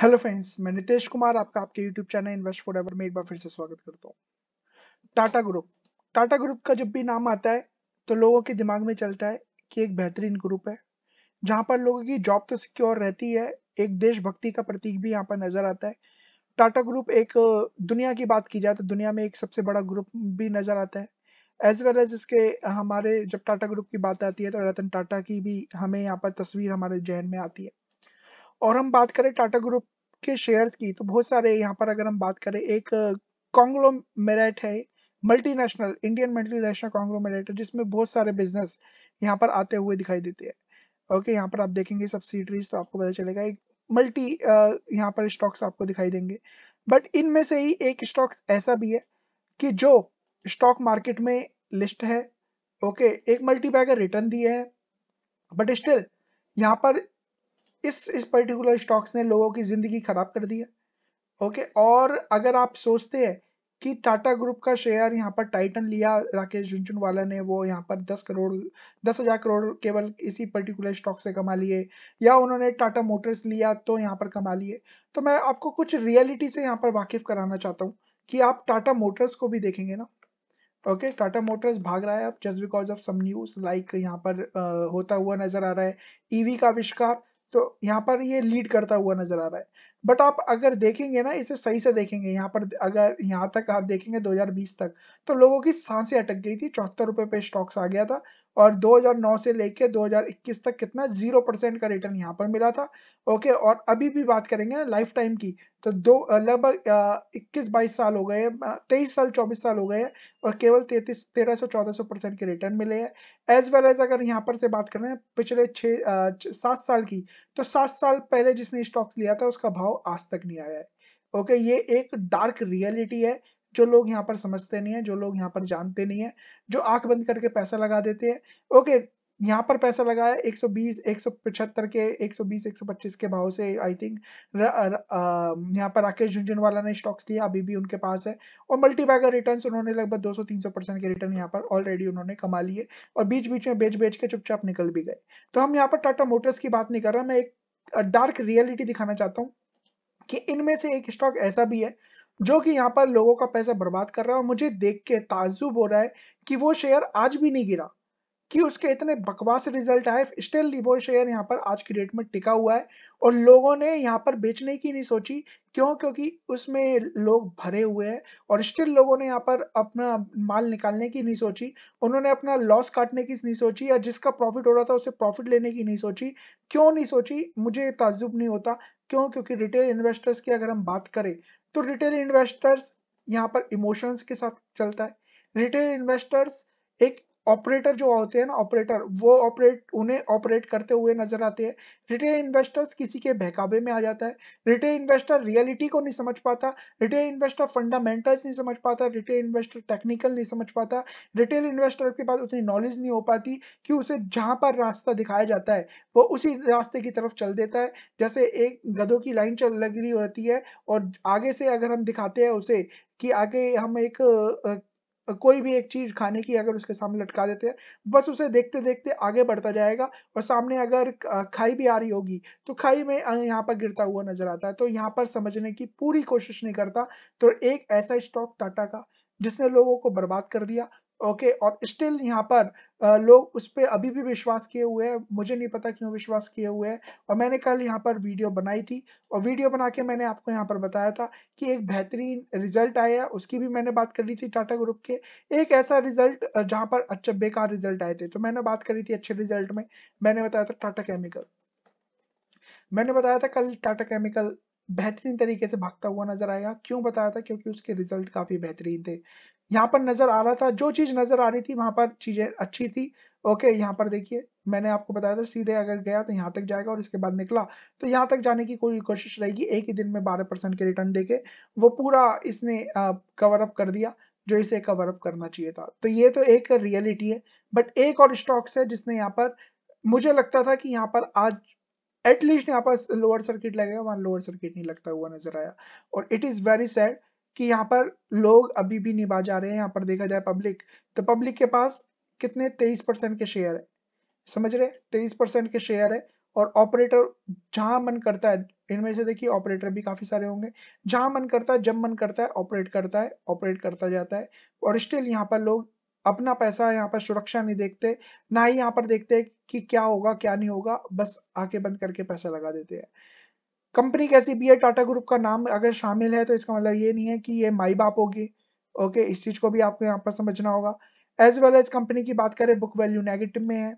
hello friends मैं नितेश कुमार आपका आपके YouTube channel Invest Forever में एक बार फिर से स्वागत करता हूँ टाटा ग्रुप टाटा ग्रुप का जब भी नाम आता है तो लोगों के दिमाग में चलता है कि एक बेहतरीन ग्रुप है जहाँ पर लोगों की जॉब तो सिक्योर रहती है एक देशभक्ति का प्रतीक भी यहाँ पर नजर आता है टाटा ग्रुप एक दुनिया की बात की जाए तो दुनिया में एक सबसे बड़ा ग्रुप भी नजर आता है एज वेल एज इसके हमारे जब टाटा ग्रुप की बात आती है तो रतन टाटा की भी हमें यहाँ पर तस्वीर हमारे जहन में आती है और हम बात करें टाटा ग्रुप के शेयर्स की तो बहुत सारे यहाँ पर अगर हम बात करें एक कॉन्ग्लोमेरेट है मल्टीनेशनल इंडियन मल्टीनेशनल कॉन्ग्लोमेरेट है जिसमें बहुत सारे बिजनेस यहाँ पर आते हुए दिखाई देते हैं ओके यहाँ पर आप देखेंगे सब्सिडरीज तो आपको पता चलेगा एक मल्टी यहाँ पर स्टॉक्स आपको दिखाई देंगे बट इनमें से ही एक स्टॉक्स ऐसा भी है कि जो स्टॉक मार्केट में लिस्ट है ओके एक मल्टीपैगर रिटर्न दिए है बट स्टिल यहाँ पर इस इस पर्टिकुलर स्टॉक्स ने लोगों की ज़िंदगी ख़राब कर दी है ओके और अगर आप सोचते हैं कि टाटा ग्रुप का शेयर यहाँ पर टाइटन लिया राकेश झुनझुनवाला ने वो यहाँ पर दस करोड़ दस हजार करोड़ केवल इसी पर्टिकुलर स्टॉक से कमा लिए या उन्होंने टाटा मोटर्स लिया तो यहाँ पर कमा लिए तो मैं आपको कुछ रियलिटी से यहाँ पर वाकिफ कराना चाहता हूँ कि आप टाटा मोटर्स को भी देखेंगे ना ओके टाटा मोटर्स भाग रहा है अब just because of some news like यहाँ पर आ, होता हुआ नजर आ रहा है ईवी e का आविष्कार तो यहाँ पर ये लीड करता हुआ नजर आ रहा है बट आप अगर देखेंगे ना इसे सही से देखेंगे यहाँ पर अगर यहाँ तक आप देखेंगे 2020 तक तो लोगों की सांसें अटक गई थी चौहत्तर रुपए पे स्टॉक्स आ गया था और 2009 से लेके 2021 तक कितना जीरो परसेंट का रिटर्न यहाँ पर मिला था ओके और अभी भी बात करेंगे ना लाइफ टाइम की तो दो लगभग इक्कीस बाईस साल हो गए तेईस साल चौबीस साल हो गए और केवल तैतीस तेरह सौ चौदह सौ परसेंट के रिटर्न मिले हैं एज वेल एज अगर यहाँ पर से बात करें पिछले छः सात साल की तो सात साल पहले जिसने स्टॉक्स लिया था उसका भाव आज तक नहीं आया है ओके okay, ये एक डार्क रियलिटी है जो लोग यहाँ पर समझते नहीं है जो लोग यहाँ पर जानते नहीं है जो आंख बंद करके पैसा लगा देते हैं ओके यहाँ पर पैसा लगाया 120, 175 के 120, 125 के भाव से आई थिंक यहाँ पर राकेश झुंझुनवाला ने स्टॉक्स दिया अभी भी उनके पास है और मल्टी बैगर रिटर्न्स उन्होंने लगभग 200-300 परसेंट के रिटर्न यहाँ पर ऑलरेडी उन्होंने कमा लिए और बीच बीच में बेच बेच के चुपचाप निकल भी गए तो हम यहाँ पर टाटा मोटर्स की बात नहीं कर रहा मैं एक डार्क रियलिटी दिखाना चाहता हूँ कि इनमें से एक स्टॉक ऐसा भी है जो कि यहाँ पर लोगों का पैसा बर्बाद कर रहा है और मुझे देख के ताजुब हो रहा है कि वो शेयर आज भी नहीं गिरा कि उसके इतने बकवास रिजल्ट आए स्टिल वो शेयर यहाँ पर आज की डेट में टिका हुआ है और लोगों ने यहाँ पर बेचने की नहीं सोची क्यों क्योंकि उसमें लोग भरे हुए हैं और स्टिल लोगों ने यहाँ पर अपना माल निकालने की नहीं सोची उन्होंने अपना लॉस काटने की नहीं सोची या जिसका प्रॉफिट हो रहा था उसे प्रॉफिट लेने की नहीं सोची क्यों नहीं सोची मुझे ताजुब नहीं होता क्यों क्योंकि रिटेल इन्वेस्टर्स की अगर हम बात करें तो रिटेल इन्वेस्टर्स यहाँ पर इमोशंस के साथ चलता है रिटेल इन्वेस्टर्स एक ऑपरेटर जो होते हैं ना ऑपरेटर वो ऑपरेट उन्हें ऑपरेट करते हुए नजर आते हैं रिटेल इन्वेस्टर्स किसी के बहकावे में आ जाता है रिटेल इन्वेस्टर रियलिटी को नहीं समझ पाता रिटेल इन्वेस्टर फंडामेंटल्स नहीं समझ पाता रिटेल इन्वेस्टर टेक्निकल नहीं समझ पाता रिटेल इन्वेस्टर के पास उतनी नॉलेज नहीं हो पाती कि उसे जहां पर रास्ता दिखाया जाता है वो उसी रास्ते की तरफ चल देता है जैसे एक गधों की लाइन चल लग रही होती है और आगे से अगर हम दिखाते हैं उसे कि आगे हम एक कोई भी एक चीज खाने की अगर उसके सामने लटका देते हैं बस उसे देखते देखते आगे बढ़ता जाएगा और सामने अगर खाई भी आ रही होगी तो खाई में यहाँ पर गिरता हुआ नजर आता है तो यहाँ पर समझने की पूरी कोशिश नहीं करता तो एक ऐसा स्टॉक टाटा का जिसने लोगों को बर्बाद कर दिया ओके और स्टिल यहाँ पर लोग उस पर अभी भी विश्वास किए हुए हैं मुझे नहीं पता क्यों विश्वास किए हुए हैं और मैंने कल यहाँ पर वीडियो बनाई थी और वीडियो बना के मैंने आपको यहाँ पर बताया था कि एक बेहतरीन रिजल्ट आया उसकी भी मैंने बात करी थी टाटा ग्रुप के एक ऐसा रिजल्ट जहाँ पर अच्छा बेकार रिजल्ट आए थे तो मैंने बात करी थी अच्छे रिजल्ट में मैंने बताया था टाटा केमिकल मैंने बताया था कल टाटा केमिकल बेहतरीन तरीके से भागता हुआ नजर आएगा क्यों बताया था क्योंकि उसके रिजल्ट काफी बेहतरीन थे यहाँ पर नजर आ रहा था जो चीज नजर आ रही थी वहां पर चीजें अच्छी थी ओके यहाँ पर देखिए मैंने आपको बताया था सीधे अगर गया तो यहाँ तक जाएगा और इसके बाद निकला तो यहाँ तक जाने की कोई कोशिश रहेगी एक ही दिन में 12 परसेंट के रिटर्न देके वो पूरा इसने कवर अप कर दिया जो इसे कवर अप करना चाहिए था तो ये तो एक रियलिटी है बट एक और स्टॉक्स है जिसने यहाँ पर मुझे लगता था कि यहाँ पर आज एटलीस्ट यहाँ पर लोअर सर्किट लगेगा वहां लोअर सर्किट नहीं लगता हुआ नजर आया और इट इज़ वेरी सैड कि यहाँ पर लोग अभी भी निभा जा रहे हैं यहाँ पर देखा जाए पब्लिक तो पब्लिक के पास कितने तेईस परसेंट के शेयर है समझ रहे तेईस परसेंट के शेयर है और ऑपरेटर जहां मन करता है इनमें से देखिए ऑपरेटर भी काफी सारे होंगे जहां मन करता है जब मन करता है ऑपरेट करता है ऑपरेट करता जाता है और स्टिल यहाँ पर लोग अपना पैसा यहाँ पर सुरक्षा नहीं देखते ना ही यहाँ पर देखते कि क्या होगा क्या नहीं होगा बस आके बंद करके पैसा लगा देते हैं कंपनी कैसी भी है टाटा ग्रुप का नाम अगर शामिल है तो इसका मतलब ये नहीं है कि ये माई बाप होगी ओके इस चीज को भी आपको यहाँ पर समझना होगा एज वेल एज कंपनी की बात करें बुक वैल्यू नेगेटिव में है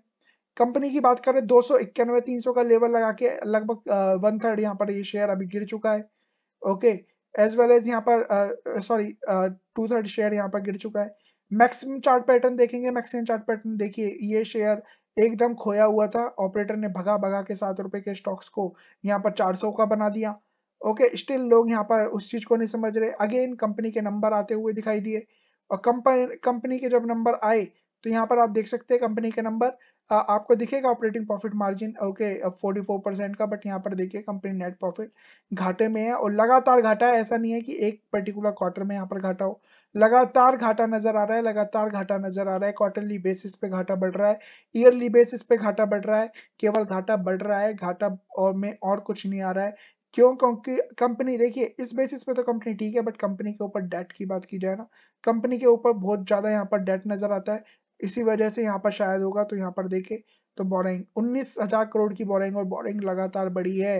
कंपनी की बात करें दो सौ इक्यानवे तीन सौ का लेवल लगा के लगभग वन थर्ड यहाँ पर ये शेयर अभी गिर चुका है ओके एज वेल एज यहाँ पर सॉरी टू थर्ड शेयर यहाँ पर गिर चुका है मैक्सिमम चार्ट पैटर्न देखेंगे मैक्सिमम चार्ट पैटर्न देखिए ये शेयर एकदम खोया हुआ था ऑपरेटर ने भगा भगा के सात रुपए के स्टॉक्स को यहाँ पर 400 का बना दिया ओके स्टिल लोग यहाँ पर उस चीज को नहीं समझ रहे अगेन कंपनी के नंबर आते हुए दिखाई दिए और कंपनी कंपनी के जब नंबर आए तो यहाँ पर आप देख सकते हैं कंपनी के नंबर आपको दिखेगा operating profit margin okay forty four percent का बट यहाँ पर देखिए कंपनी नेट प्रॉफिट घाटे में है और लगातार घाटा है ऐसा नहीं है कि एक पर्टिकुलर क्वार्टर में यहाँ पर घाटा हो लगातार घाटा नजर आ रहा है लगातार घाटा नजर आ रहा है क्वार्टरली बेसिस पे घाटा बढ़ रहा है ईयरली बेसिस पे घाटा बढ़ रहा है केवल घाटा बढ़ रहा है घाटा और में और कुछ नहीं आ रहा है क्यों क्योंकि कंपनी देखिए इस बेसिस पे तो कंपनी ठीक है बट कंपनी के ऊपर डेट की बात की जाए ना कंपनी के ऊपर बहुत ज़्यादा यहाँ पर डेट नज़र आता है इसी वजह से यहाँ पर शायद होगा तो यहाँ पर देखे तो बोरिंग उन्नीस करोड़ की बोरिंग और बोरिंग लगातार बढ़ी है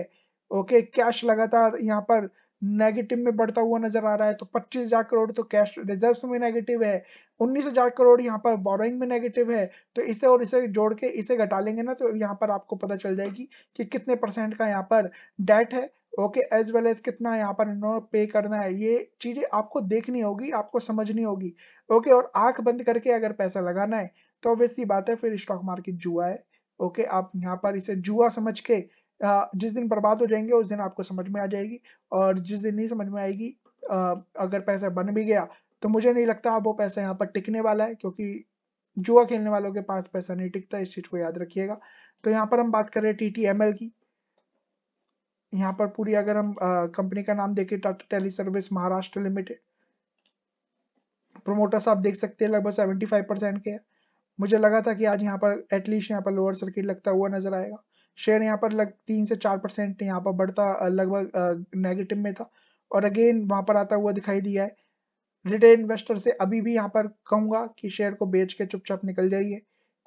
ओके कैश लगातार यहाँ पर नेगेटिव में बढ़ता हुआ नजर आ रहा है तो 25000 करोड़ तो कैश रिजर्व में नेगेटिव है 19000 करोड़ यहाँ पर बोरोइंग में नेगेटिव है तो इसे और इसे जोड़ के इसे घटा लेंगे ना तो यहाँ पर आपको पता चल जाएगी कि कितने परसेंट का यहाँ पर डेट है ओके एज वेल एज कितना यहाँ पर इन्होंने पे करना है ये चीजें आपको देखनी होगी आपको समझनी होगी ओके okay, और आंख बंद करके अगर पैसा लगाना है तो ऑब्वियसली बात है फिर स्टॉक मार्केट जुआ है ओके okay, आप यहाँ पर इसे जुआ समझ के जिस दिन बर्बाद हो जाएंगे उस दिन आपको समझ में आ जाएगी और जिस दिन नहीं समझ में आएगी अगर पैसा बन भी गया तो मुझे नहीं लगता वो पैसा यहाँ पर टिकने वाला है क्योंकि जुआ खेलने वालों के पास पैसा नहीं टिकता इस चीज को याद रखिएगा तो यहाँ पर हम बात कर रहे हैं टी टी एम एल की यहाँ पर पूरी अगर हम कंपनी का नाम देखें Tata teleservice Maharashtra limited promoters आप देख सकते हैं लगभग सेवेंटी फाइव परसेंट के मुझे लगा था कि आज यहाँ पर एटलीस्ट यहाँ पर लोअर सर्किट लगता हुआ नजर आएगा शेयर यहाँ पर लग तीन से चार परसेंट यहाँ पर बढ़ता लगभग नेगेटिव में था और अगेन वहां पर आता हुआ दिखाई दिया है रिटेल इन्वेस्टर से अभी भी यहाँ पर कहूंगा कि शेयर को बेच के चुपचाप निकल जाइए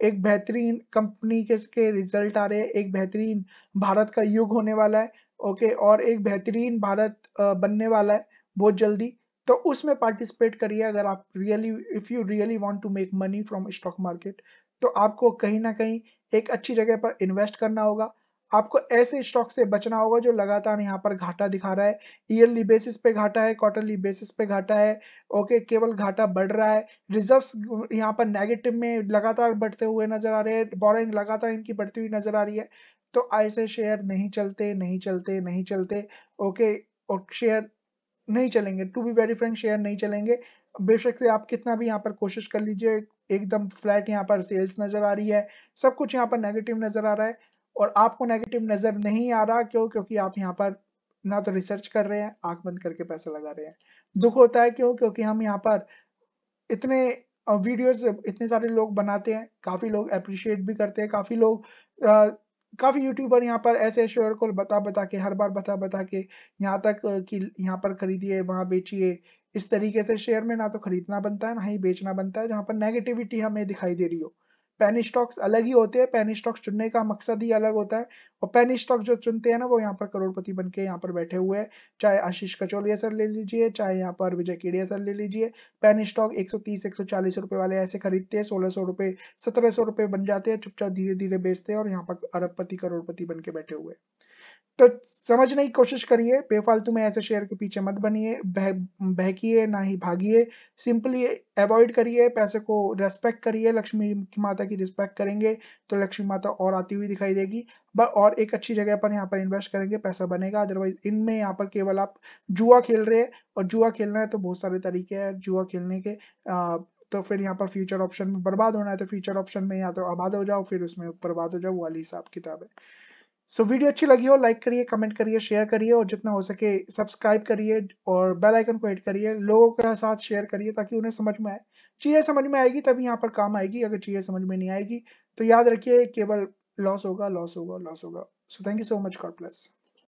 एक बेहतरीन कंपनी के, के रिजल्ट आ रहे हैं एक बेहतरीन भारत का युग होने वाला है ओके और एक बेहतरीन भारत बनने वाला है बहुत जल्दी तो उसमें पार्टिसिपेट करिए अगर आप really if you really want to make money from stock market तो आपको कहीं ना कहीं एक अच्छी जगह पर इन्वेस्ट करना होगा आपको ऐसे स्टॉक से बचना होगा जो लगातार यहाँ पर घाटा दिखा रहा है ईयरली बेसिस पे घाटा है क्वार्टरली बेसिस पे घाटा है ओके केवल घाटा बढ़ रहा है रिजर्व्स यहाँ पर नेगेटिव में लगातार बढ़ते हुए नजर आ रहे हैं बोरिंग लगातार इनकी बढ़ती हुई नजर आ रही है तो ऐसे शेयर नहीं चलते नहीं चलते नहीं चलते ओके और शेयर नहीं चलेंगे to be very friend share नहीं चलेंगे बेशक से आप कितना भी यहाँ पर कोशिश कर लीजिए एकदम फ्लैट यहाँ पर सेल्स नजर आ रही है सब कुछ यहाँ पर नेगेटिव नजर आ रहा है और आपको नेगेटिव नजर नहीं आ रहा क्यों क्योंकि आप यहाँ पर ना तो रिसर्च कर रहे हैं आंख बंद करके पैसा लगा रहे हैं दुख होता है क्यों क्योंकि हम यहाँ पर इतने वीडियोस इतने सारे लोग बनाते हैं काफी लोग अप्रिशिएट भी करते हैं काफी लोग आ, काफी यूट्यूबर यहाँ पर ऐसे शेयर को बता बता के हर बार बता बता के यहाँ तक कि यहाँ पर खरीदिए वहां बेचिए इस तरीके से शेयर में ना तो खरीदना बनता है ना ही बेचना बनता है जहां पर नेगेटिविटी हमें दिखाई दे रही हो पेनी स्टॉक्स अलग ही होते हैं पेनी स्टॉक्स चुनने का मकसद ही अलग होता है और पेनी स्टॉक जो चुनते हैं ना वो यहाँ पर करोड़पति बन के यहाँ पर बैठे हुए हैं चाहे आशीष कचौलिया सर ले लीजिए चाहे यहाँ पर विजय केड़िया सर ले लीजिए पेनी स्टॉक 130 140 रुपए वाले ऐसे खरीदते हैं सोलह सौ रुपए सत्रह सौ रुपए बन जाते हैं चुपचाप धीरे धीरे बेचते हैं और यहाँ पर अरबपति करोड़पति बन के बैठे हुए हैं तो समझने की कोशिश करिए बेफालतू में ऐसे शेयर के पीछे मत बनिए बह ना ही भागिए सिंपली अवॉइड करिए पैसे को रेस्पेक्ट करिए लक्ष्मी माता की रिस्पेक्ट करेंगे तो लक्ष्मी माता और आती हुई दिखाई देगी और एक अच्छी जगह पर यहाँ पर इन्वेस्ट करेंगे पैसा बनेगा अदरवाइज इनमें यहाँ पर केवल आप जुआ खेल रहे हैं और जुआ खेलना है तो बहुत सारे तरीके हैं जुआ खेलने के तो फिर यहाँ पर फ्यूचर ऑप्शन में बर्बाद होना है तो फ्यूचर ऑप्शन में या तो आबाद हो जाओ फिर उसमें बर्बाद हो जाओ वाली हिसाब किताब है सो so, वीडियो अच्छी लगी हो लाइक करिए कमेंट करिए शेयर करिए और जितना हो सके सब्सक्राइब करिए और बेल आइकन को हिट करिए लोगों के साथ शेयर करिए ताकि उन्हें समझ में आए चीज़ें समझ में आएगी तभी यहाँ पर काम आएगी अगर चीज़ें समझ में नहीं आएगी तो याद रखिए केवल लॉस होगा लॉस होगा लॉस होगा so thank you so much God plus